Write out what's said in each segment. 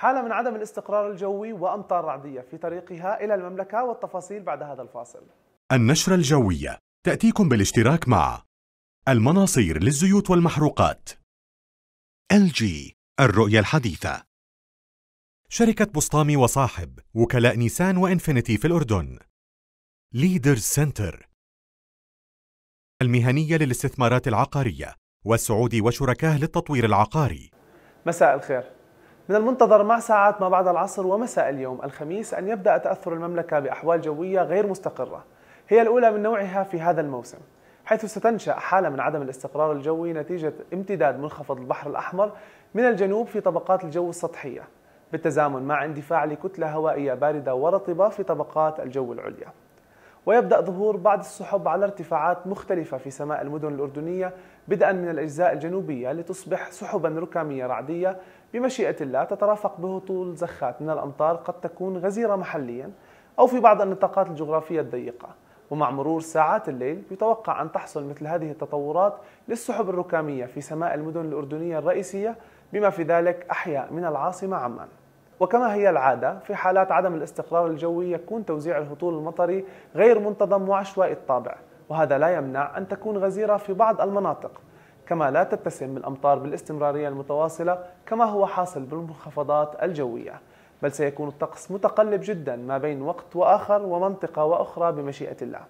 حالة من عدم الاستقرار الجوي وأمطار رعدية في طريقها إلى المملكة والتفاصيل بعد هذا الفاصل النشرة الجوية تأتيكم بالاشتراك مع المناصير للزيوت والمحروقات LG الرؤية الحديثة شركة بسطامي وصاحب وكلاء نيسان وإنفينيتي في الأردن ليدرز سنتر المهنية للاستثمارات العقارية والسعودي وشركاه للتطوير العقاري مساء الخير من المنتظر مع ساعات ما بعد العصر ومساء اليوم الخميس أن يبدأ تأثر المملكة بأحوال جوية غير مستقرة هي الأولى من نوعها في هذا الموسم حيث ستنشأ حالة من عدم الاستقرار الجوي نتيجة امتداد منخفض البحر الأحمر من الجنوب في طبقات الجو السطحية بالتزامن مع اندفاع لكتلة هوائية باردة ورطبة في طبقات الجو العليا ويبدأ ظهور بعض السحب على ارتفاعات مختلفة في سماء المدن الأردنية بدءا من الأجزاء الجنوبية لتصبح سحبا ركامية رعدية بمشيئة الله تترافق بهطول زخات من الأمطار قد تكون غزيرة محليا أو في بعض النطاقات الجغرافية الضيقة ومع مرور ساعات الليل يتوقع أن تحصل مثل هذه التطورات للسحب الركامية في سماء المدن الأردنية الرئيسية بما في ذلك أحياء من العاصمة عمان وكما هي العادة في حالات عدم الاستقرار الجوي يكون توزيع الهطول المطري غير منتظم وعشوائي الطابع وهذا لا يمنع أن تكون غزيرة في بعض المناطق كما لا تتسم الأمطار بالاستمرارية المتواصلة كما هو حاصل بالمنخفضات الجوية بل سيكون الطقس متقلب جدا ما بين وقت وآخر ومنطقة وأخرى بمشيئة الله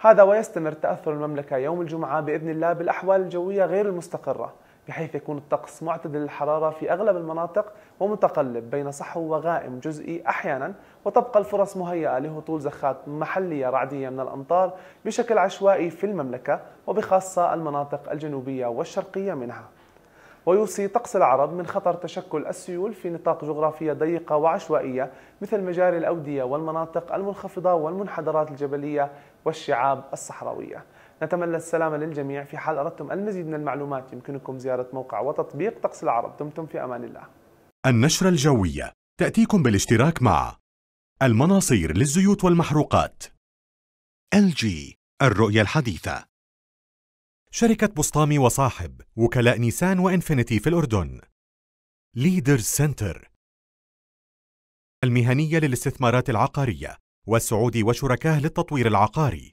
هذا ويستمر تأثر المملكة يوم الجمعة بإذن الله بالأحوال الجوية غير المستقرة بحيث يكون الطقس معتدل الحرارة في أغلب المناطق ومتقلب بين صحو وغائم جزئي أحيانا وتبقى الفرص مهيئة لهطول زخات محلية رعدية من الأمطار بشكل عشوائي في المملكة وبخاصة المناطق الجنوبية والشرقية منها ويوصي طقس العرب من خطر تشكل السيول في نطاق جغرافية ضيقة وعشوائية مثل مجاري الأودية والمناطق المنخفضة والمنحدرات الجبلية والشعاب الصحراوية نتمنى السلامة للجميع في حال أردتم المزيد من المعلومات يمكنكم زيارة موقع وتطبيق طقس العرب دمتم في أمان الله النشرة الجوية تأتيكم بالاشتراك مع المناصير للزيوت والمحروقات LG الرؤية الحديثة شركة بسطامي وصاحب وكلاء نيسان وإنفينيتي في الأردن ليدرز سنتر المهنية للاستثمارات العقارية والسعودي وشركاه للتطوير العقاري